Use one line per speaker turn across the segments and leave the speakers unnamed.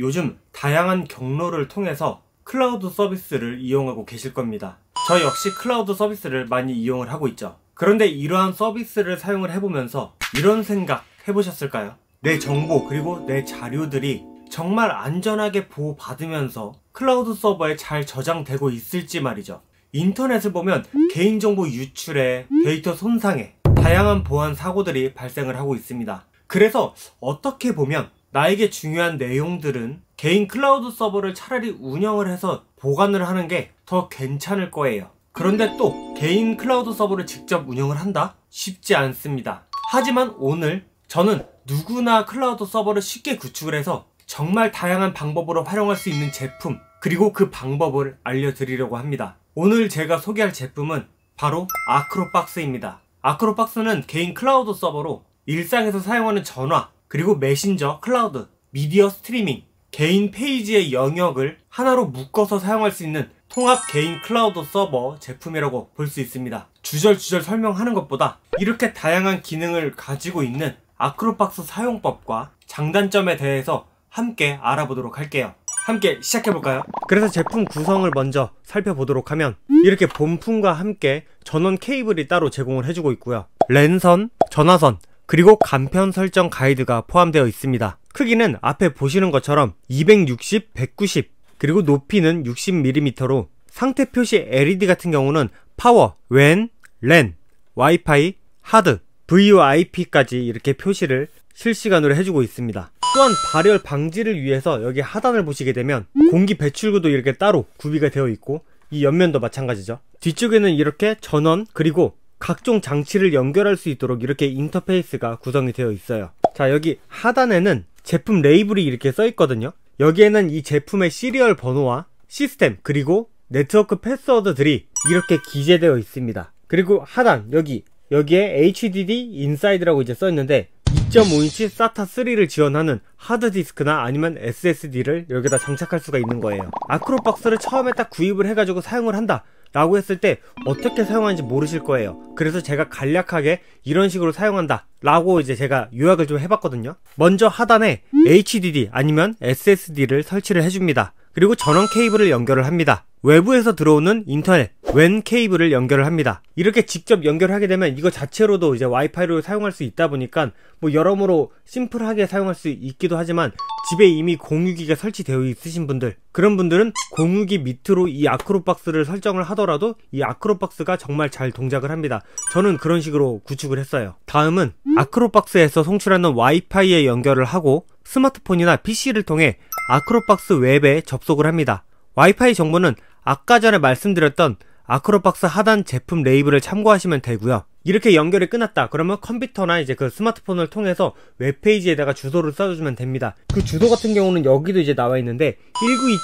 요즘 다양한 경로를 통해서 클라우드 서비스를 이용하고 계실 겁니다. 저 역시 클라우드 서비스를 많이 이용을 하고 있죠. 그런데 이러한 서비스를 사용을 해보면서 이런 생각 해보셨을까요? 내 정보 그리고 내 자료들이 정말 안전하게 보호받으면서 클라우드 서버에 잘 저장되고 있을지 말이죠. 인터넷을 보면 개인정보 유출에 데이터 손상에 다양한 보안 사고들이 발생을 하고 있습니다. 그래서 어떻게 보면 나에게 중요한 내용들은 개인 클라우드 서버를 차라리 운영을 해서 보관을 하는 게 더 괜찮을 거예요. 그런데 또 개인 클라우드 서버를 직접 운영을 한다? 쉽지 않습니다. 하지만 오늘 저는 누구나 클라우드 서버를 쉽게 구축을 해서 정말 다양한 방법으로 활용할 수 있는 제품 그리고 그 방법을 알려드리려고 합니다. 오늘 제가 소개할 제품은 바로 아크로박스입니다. 아크로박스는 개인 클라우드 서버로 일상에서 사용하는 전화, 그리고 메신저, 클라우드, 미디어 스트리밍, 개인 페이지의 영역을 하나로 묶어서 사용할 수 있는 통합 개인 클라우드 서버 제품이라고 볼 수 있습니다. 주절주절 설명하는 것보다 이렇게 다양한 기능을 가지고 있는 아크로박스 사용법과 장단점에 대해서 함께 알아보도록 할게요. 함께 시작해볼까요? 그래서 제품 구성을 먼저 살펴보도록 하면 이렇게 본품과 함께 전원 케이블이 따로 제공을 해주고 있고요. 랜선, 전화선, 그리고 간편 설정 가이드가 포함되어 있습니다. 크기는 앞에 보시는 것처럼 260, 190 그리고 높이는 60mm로 상태 표시 LED 같은 경우는 파워, 웬, 랜, 와이파이, 하드, VIP까지 이렇게 표시를 실시간으로 해주고 있습니다. 또한 발열 방지를 위해서 여기 하단을 보시게 되면 공기 배출구도 이렇게 따로 구비가 되어 있고 이 옆면도 마찬가지죠. 뒤쪽에는 이렇게 전원 그리고 각종 장치를 연결할 수 있도록 이렇게 인터페이스가 구성이 되어 있어요 자 여기 하단에는 제품 레이블이 이렇게 써 있거든요 여기에는 이 제품의 시리얼 번호와 시스템 그리고 네트워크 패스워드들이 이렇게 기재되어 있습니다 그리고 하단 여기 여기에 HDD 인사이드라고 이제 써 있는데 2.5인치 SATA 3를 지원하는 하드디스크나 아니면 SSD를 여기다 장착할 수가 있는 거예요 아크로박스를 처음에 딱 구입을 해가지고 사용을 한다 라고 했을 때 어떻게 사용하는지 모르실 거예요 그래서 제가 간략하게 이런 식으로 사용한다 라고 이제 제가 요약을 좀 해봤거든요 먼저 하단에 HDD 아니면 SSD를 설치를 해줍니다 그리고 전원 케이블을 연결을 합니다. 외부에서 들어오는 인터넷 웬 케이블을 연결을 합니다. 이렇게 직접 연결하게 되면 이거 자체로도 이제 와이파이로 사용할 수 있다 보니까 뭐 여러모로 심플하게 사용할 수 있기도 하지만 집에 이미 공유기가 설치되어 있으신 분들 그런 분들은 공유기 밑으로 이 아크로박스를 설정을 하더라도 이 아크로박스가 정말 잘 동작을 합니다. 저는 그런 식으로 구축을 했어요. 다음은 아크로박스에서 송출하는 와이파이에 연결을 하고 스마트폰이나 PC를 통해 아크로박스 웹에 접속을 합니다. 와이파이 정보는 아까 전에 말씀드렸던 아크로박스 하단 제품 레이블을 참고하시면 되고요. 이렇게 연결이 끝났다. 그러면 컴퓨터나 이제 그 스마트폰을 통해서 웹페이지에다가 주소를 써주면 됩니다. 그 주소 같은 경우는 여기도 이제 나와 있는데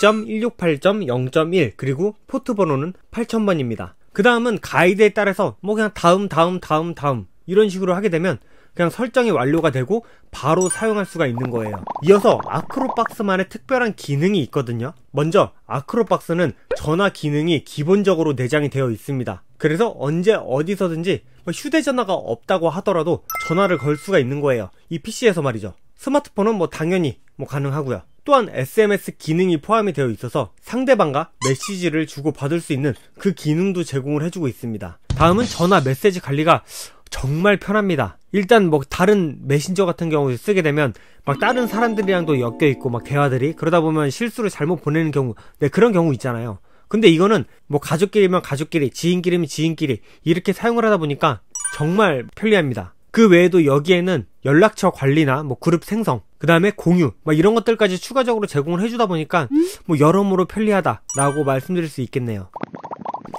192.168.0.1 그리고 포트 번호는 8000번입니다. 그 다음은 가이드에 따라서 뭐 그냥 다음 다음 다음 다음 이런 식으로 하게 되면 그냥 설정이 완료가 되고 바로 사용할 수가 있는 거예요. 이어서 아크로박스만의 특별한 기능이 있거든요. 먼저 아크로박스는 전화 기능이 기본적으로 내장이 되어 있습니다. 그래서 언제 어디서든지 뭐 휴대전화가 없다고 하더라도 전화를 걸 수가 있는 거예요. 이 PC에서 말이죠. 스마트폰은 뭐 당연히 뭐 가능하고요. 또한 SMS 기능이 포함이 되어 있어서 상대방과 메시지를 주고받을 수 있는 그 기능도 제공을 해주고 있습니다. 다음은 전화 메시지 관리가 정말 편합니다. 일단 뭐 다른 메신저 같은 경우 쓰게 되면 막 다른 사람들이랑도 엮여 있고 막 대화들이 그러다 보면 실수를 잘못 보내는 경우 네 그런 경우 있잖아요 근데 이거는 뭐 가족끼리면 가족끼리 지인끼리면 지인끼리 이렇게 사용을 하다 보니까 정말 편리합니다 그 외에도 여기에는 연락처 관리나 뭐 그룹 생성 그 다음에 공유 막 이런 것들까지 추가적으로 제공을 해주다 보니까 뭐 여러모로 편리하다라고 말씀드릴 수 있겠네요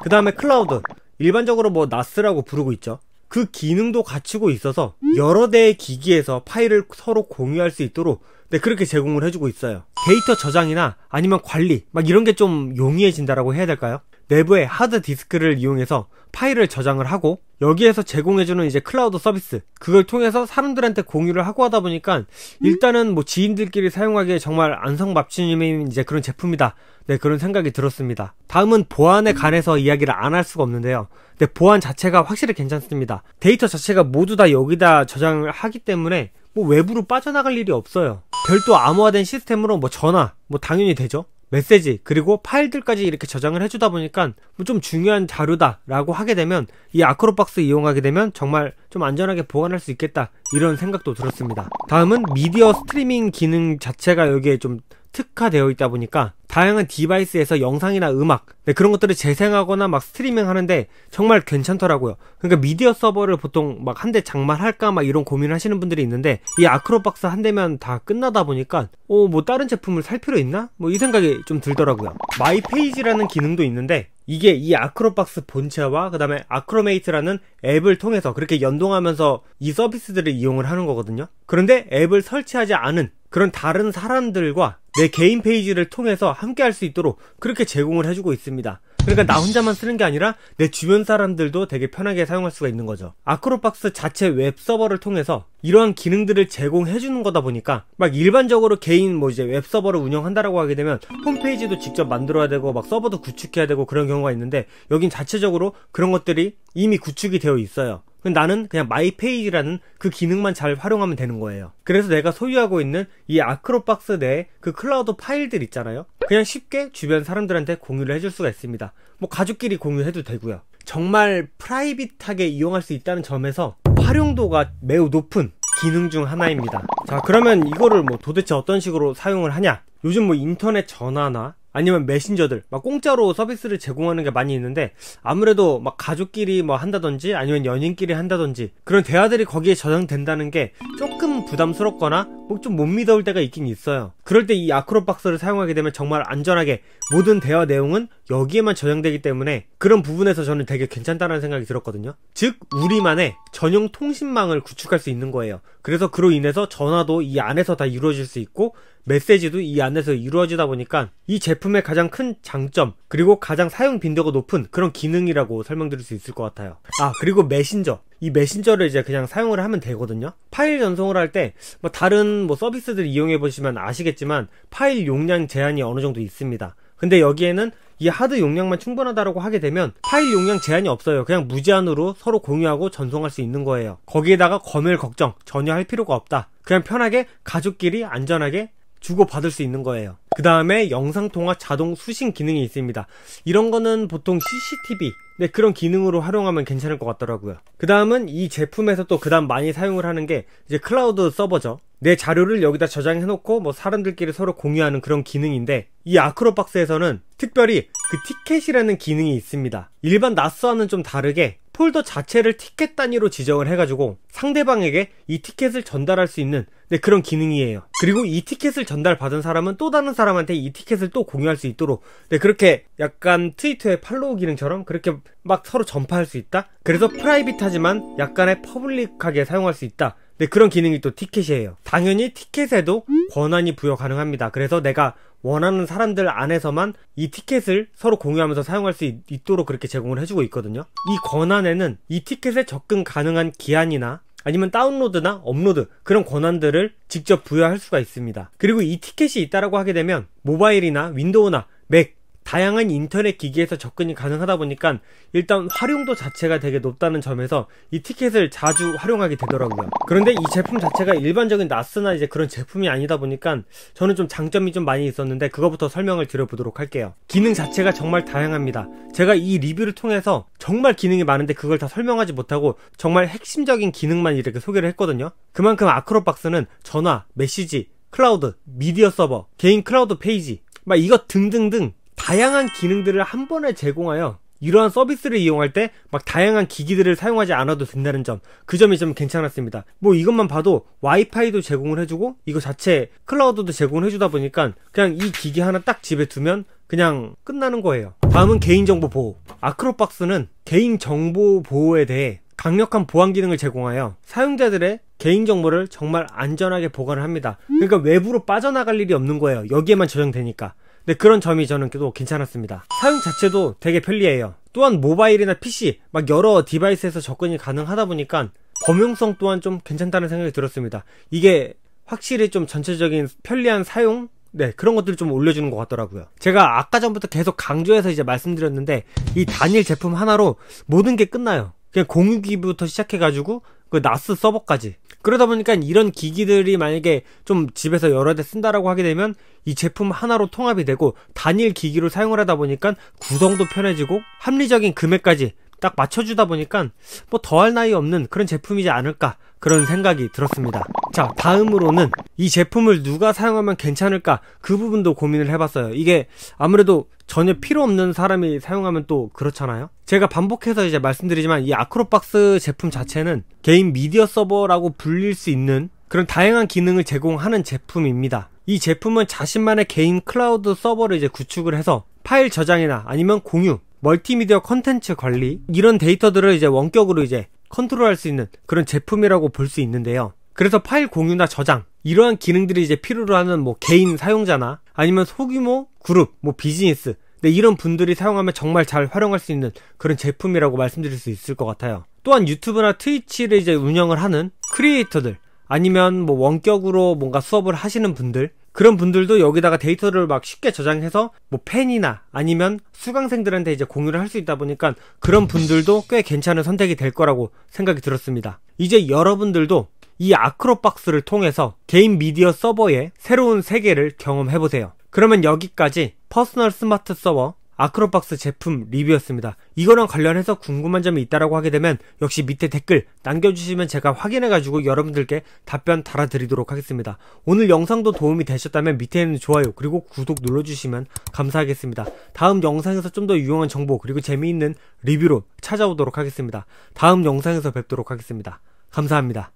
그 다음에 클라우드 일반적으로 뭐 나스라고 부르고 있죠 그 기능도 갖추고 있어서 여러 대의 기기에서 파일을 서로 공유할 수 있도록 네, 그렇게 제공을 해주고 있어요. 데이터 저장이나 아니면 관리, 막 이런 게 좀 용이해진다라고 해야 될까요? 내부에 하드 디스크를 이용해서 파일을 저장을 하고 여기에서 제공해주는 이제 클라우드 서비스 그걸 통해서 사람들한테 공유를 하고 하다 보니까 일단은 뭐 지인들끼리 사용하기에 정말 안성맞춤님 이제 그런 제품이다 네 그런 생각이 들었습니다 다음은 보안에 관해서 이야기를 안 할 수가 없는데요 근데 보안 자체가 확실히 괜찮습니다 데이터 자체가 모두 다 여기다 저장을 하기 때문에 뭐 외부로 빠져나갈 일이 없어요 별도 암호화된 시스템으로 뭐 전화 뭐 당연히 되죠 메시지 그리고 파일들까지 이렇게 저장을 해주다 보니까 뭐 좀 중요한 자료다라고 하게 되면 이 아크로박스 이용하게 되면 정말 좀 안전하게 보관할 수 있겠다 이런 생각도 들었습니다. 다음은 미디어 스트리밍 기능 자체가 여기에 좀 특화되어 있다 보니까 다양한 디바이스에서 영상이나 음악 네, 그런 것들을 재생하거나 막 스트리밍 하는데 정말 괜찮더라고요. 그러니까 미디어 서버를 보통 막 한 대 장만할까 막 이런 고민을 하시는 분들이 있는데 이 아크로박스 한 대면 다 끝나다 보니까 어뭐 다른 제품을 살 필요 있나? 뭐 이 생각이 좀 들더라고요. 마이 페이지라는 기능도 있는데 이게 이 아크로박스 본체와 그 다음에 아크로메이트라는 앱을 통해서 그렇게 연동하면서 이 서비스들을 이용을 하는 거거든요. 그런데 앱을 설치하지 않은 그런 다른 사람들과 내 개인 페이지를 통해서 함께 할 수 있도록 그렇게 제공을 해주고 있습니다. 그러니까 나 혼자만 쓰는 게 아니라 내 주변 사람들도 되게 편하게 사용할 수가 있는 거죠. 아크로박스 자체 웹 서버를 통해서 이러한 기능들을 제공해 주는 거다 보니까 막 일반적으로 개인 뭐 이제 웹 서버를 운영한다라고 하게 되면 홈페이지도 직접 만들어야 되고 막 서버도 구축해야 되고 그런 경우가 있는데 여긴 자체적으로 그런 것들이 이미 구축이 되어 있어요. 나는 그냥 마이 페이지라는 그 기능만 잘 활용하면 되는 거예요. 그래서 내가 소유하고 있는 이 아크로박스 내에 그 클라우드 파일들 있잖아요. 그냥 쉽게 주변 사람들한테 공유를 해줄 수가 있습니다. 뭐 가족끼리 공유해도 되고요. 정말 프라이빗하게 이용할 수 있다는 점에서 활용도가 매우 높은 기능 중 하나입니다. 자, 그러면 이거를 뭐 도대체 어떤 식으로 사용을 하냐? 요즘 뭐 인터넷 전화나 아니면 메신저들 막 공짜로 서비스를 제공하는 게 많이 있는데 아무래도 막 가족끼리 뭐 한다든지 아니면 연인끼리 한다든지 그런 대화들이 거기에 저장된다는 게 조금 부담스럽거나 뭐 좀못 믿어올 때가 있긴 있어요. 그럴 때 이 아크로 박스를 사용하게 되면 정말 안전하게 모든 대화 내용은 여기에만 저장되기 때문에 그런 부분에서 저는 되게 괜찮다는 생각이 들었거든요. 즉 우리만의 전용 통신망을 구축할 수 있는 거예요. 그래서 그로 인해서 전화도 이 안에서 다 이루어질 수 있고 메시지도 이 안에서 이루어지다 보니까 이 제품의 가장 큰 장점 그리고 가장 사용 빈도가 높은 그런 기능이라고 설명드릴 수 있을 것 같아요. 아 그리고 메신저 이 메신저를 이제 그냥 사용을 하면 되거든요. 파일 전송을 할때뭐 다른 뭐 서비스들 이용해 보시면 아시겠지만 파일 용량 제한이 어느 정도 있습니다. 근데 여기에는 이 하드 용량만 충분하다고 하게 되면 파일 용량 제한이 없어요. 그냥 무제한으로 서로 공유하고 전송할 수 있는 거예요. 거기에다가 검열 걱정 전혀 할 필요가 없다. 그냥 편하게 가족끼리 안전하게 주고받을 수 있는 거예요. 그 다음에 영상통화 자동 수신 기능이 있습니다. 이런 거는 보통 CCTV, 네, 그런 기능으로 활용하면 괜찮을 것 같더라고요. 그 다음은 이 제품에서 또 그 다음 많이 사용을 하는 게 이제 클라우드 서버죠. 내 자료를 여기다 저장해놓고 뭐 사람들끼리 서로 공유하는 그런 기능인데 이 아크로박스에서는 특별히 그 티켓이라는 기능이 있습니다. 일반 나스와는 좀 다르게 폴더 자체를 티켓 단위로 지정을 해가지고 상대방에게 이 티켓을 전달할 수 있는 네, 그런 기능이에요. 그리고 이 티켓을 전달받은 사람은 또 다른 사람한테 이 티켓을 또 공유할 수 있도록 네, 그렇게 약간 트위터의 팔로우 기능처럼 그렇게 막 서로 전파할 수 있다? 그래서 프라이빗하지만 약간의 퍼블릭하게 사용할 수 있다. 네, 그런 기능이 또 티켓이에요. 당연히 티켓에도 권한이 부여 가능합니다. 그래서 내가 원하는 사람들 안에서만 이 티켓을 서로 공유하면서 사용할 수 있, 도록 그렇게 제공을 해주고 있거든요. 이 권한에는 이 티켓에 접근 가능한 기한이나 아니면 다운로드나 업로드 그런 권한들을 직접 부여할 수가 있습니다. 그리고 이 티켓이 있다라고 하게 되면 모바일이나 윈도우나 맥 다양한 인터넷 기기에서 접근이 가능하다 보니까 일단 활용도 자체가 되게 높다는 점에서 이 티켓을 자주 활용하게 되더라고요. 그런데 이 제품 자체가 일반적인 나스나 이제 그런 제품이 아니다 보니까 저는 좀 장점이 좀 많이 있었는데 그거부터 설명을 드려보도록 할게요. 기능 자체가 정말 다양합니다. 제가 이 리뷰를 통해서 정말 기능이 많은데 그걸 다 설명하지 못하고 정말 핵심적인 기능만 이렇게 소개를 했거든요. 그만큼 아크로박스는 전화, 메시지, 클라우드, 미디어 서버, 개인 클라우드 페이지, 막 이것 등등등 다양한 기능들을 한 번에 제공하여 이러한 서비스를 이용할 때 막 다양한 기기들을 사용하지 않아도 된다는 점, 그 점이 좀 괜찮았습니다. 뭐 이것만 봐도 와이파이도 제공을 해주고 이거 자체 클라우드도 제공을 해주다 보니까 그냥 이 기기 하나 딱 집에 두면 그냥 끝나는 거예요. 다음은 개인정보 보호. 아크로박스는 개인정보 보호에 대해 강력한 보안 기능을 제공하여 사용자들의 개인정보를 정말 안전하게 보관을 합니다. 그러니까 외부로 빠져나갈 일이 없는 거예요. 여기에만 저장되니까. 근 네, 그런 점이 저는 또 괜찮았습니다. 사용 자체도 되게 편리해요. 또한 모바일이나 PC 막 여러 디바이스에서 접근이 가능하다 보니까 범용성 또한 좀 괜찮다는 생각이 들었습니다. 이게 확실히 좀 전체적인 편리한 사용 네 그런 것들 을좀 올려주는 것 같더라고요 제가 아까 전부터 계속 강조해서 이제 말씀드렸는데 이 단일 제품 하나로 모든 게 끝나요 그냥 공유기부터 시작해가지고 그 나스 서버까지. 그러다 보니까 이런 기기들이 만약에 좀 집에서 여러 대 쓴다라고 하게 되면 이 제품 하나로 통합이 되고 단일 기기로 사용을 하다 보니까 구성도 편해지고 합리적인 금액까지 딱 맞춰주다 보니까 뭐 더할 나위 없는 그런 제품이지 않을까 그런 생각이 들었습니다. 자 다음으로는 이 제품을 누가 사용하면 괜찮을까 그 부분도 고민을 해봤어요. 이게 아무래도 전혀 필요 없는 사람이 사용하면 또 그렇잖아요. 제가 반복해서 이제 말씀드리지만 이 아크로박스 제품 자체는 개인 미디어 서버라고 불릴 수 있는 그런 다양한 기능을 제공하는 제품입니다. 이 제품은 자신만의 개인 클라우드 서버를 이제 구축을 해서 파일 저장이나 아니면 공유 멀티미디어 컨텐츠 관리 이런 데이터들을 이제 원격으로 이제 컨트롤할 수 있는 그런 제품이라고 볼 수 있는데요. 그래서 파일 공유나 저장 이러한 기능들이 이제 필요로 하는 뭐 개인 사용자나 아니면 소규모 그룹 뭐 비즈니스 네, 이런 분들이 사용하면 정말 잘 활용할 수 있는 그런 제품이라고 말씀드릴 수 있을 것 같아요. 또한 유튜브나 트위치를 이제 운영을 하는 크리에이터들 아니면 뭐 원격으로 뭔가 수업을 하시는 분들 그런 분들도 여기다가 데이터를 막 쉽게 저장해서 뭐 팬이나 아니면 수강생들한테 이제 공유를 할 수 있다 보니까 그런 분들도 꽤 괜찮은 선택이 될 거라고 생각이 들었습니다. 이제 여러분들도 이 아크로박스를 통해서 개인 미디어 서버의 새로운 세계를 경험해보세요. 그러면 여기까지 퍼스널 스마트 서버 아크로박스 제품 리뷰였습니다. 이거랑 관련해서 궁금한 점이 있다라고 하게 되면 역시 밑에 댓글 남겨주시면 제가 확인해가지고 여러분들께 답변 달아드리도록 하겠습니다. 오늘 영상도 도움이 되셨다면 밑에 있는 좋아요 그리고 구독 눌러주시면 감사하겠습니다. 다음 영상에서 좀 더 유용한 정보 그리고 재미있는 리뷰로 찾아오도록 하겠습니다. 다음 영상에서 뵙도록 하겠습니다. 감사합니다.